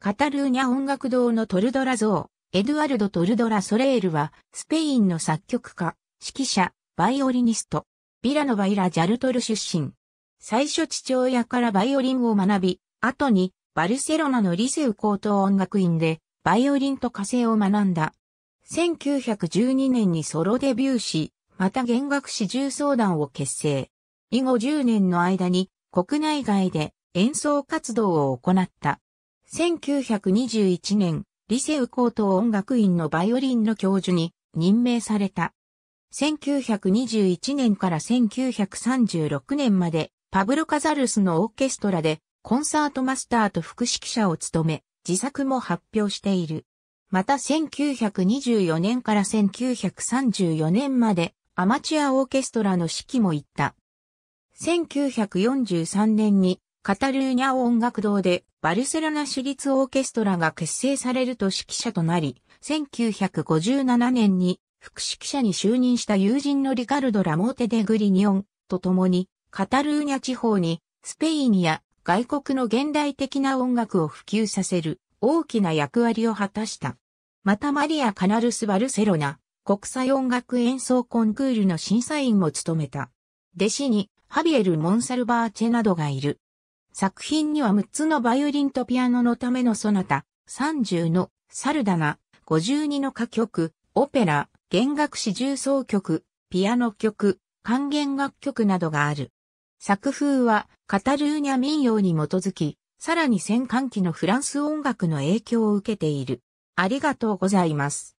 カタルーニャ音楽堂のトルドラ像、エドゥアルド・トルドラ・ソレールは、スペインの作曲家、指揮者、バイオリニスト、ビラノバイラ・ジャルトル出身。最初父親からバイオリンを学び、後に、バルセロナのリセウ高等音楽院で、バイオリンと火星を学んだ。1912年にソロデビューし、また弦楽師重奏団を結成。以後10年の間に、国内外で演奏活動を行った。1921年、リセウ高等音楽院のバイオリンの教授に任命された。1921年から1936年まで、パブロ・カザルスのオーケストラで、コンサートマスターと副指揮者を務め、自作も発表している。また1924年から1934年まで、アマチュアオーケストラの指揮も行った。1943年にカタルーニャ音楽堂でバルセロナ市立オーケストラが結成されると指揮者となり、1957年に副指揮者に就任した友人のリカルド・ラモーテ・デ・グリニオンと共に、カタルーニャ地方にスペインや外国の現代的な音楽を普及させる大きな役割を果たした。またマリア・カナルス・バルセロナ国際音楽演奏コンクールの審査員も務めた。弟子にハビエル・モンサルバーチェなどがいる。作品には6つのバイオリンとピアノのためのソナタ、30のサルダナ、52の歌曲、オペラ、弦楽四重奏曲、ピアノ曲、管弦楽曲などがある。作風はカタルーニャ民謡に基づき、さらに戦艦機のフランス音楽の影響を受けている。ありがとうございます。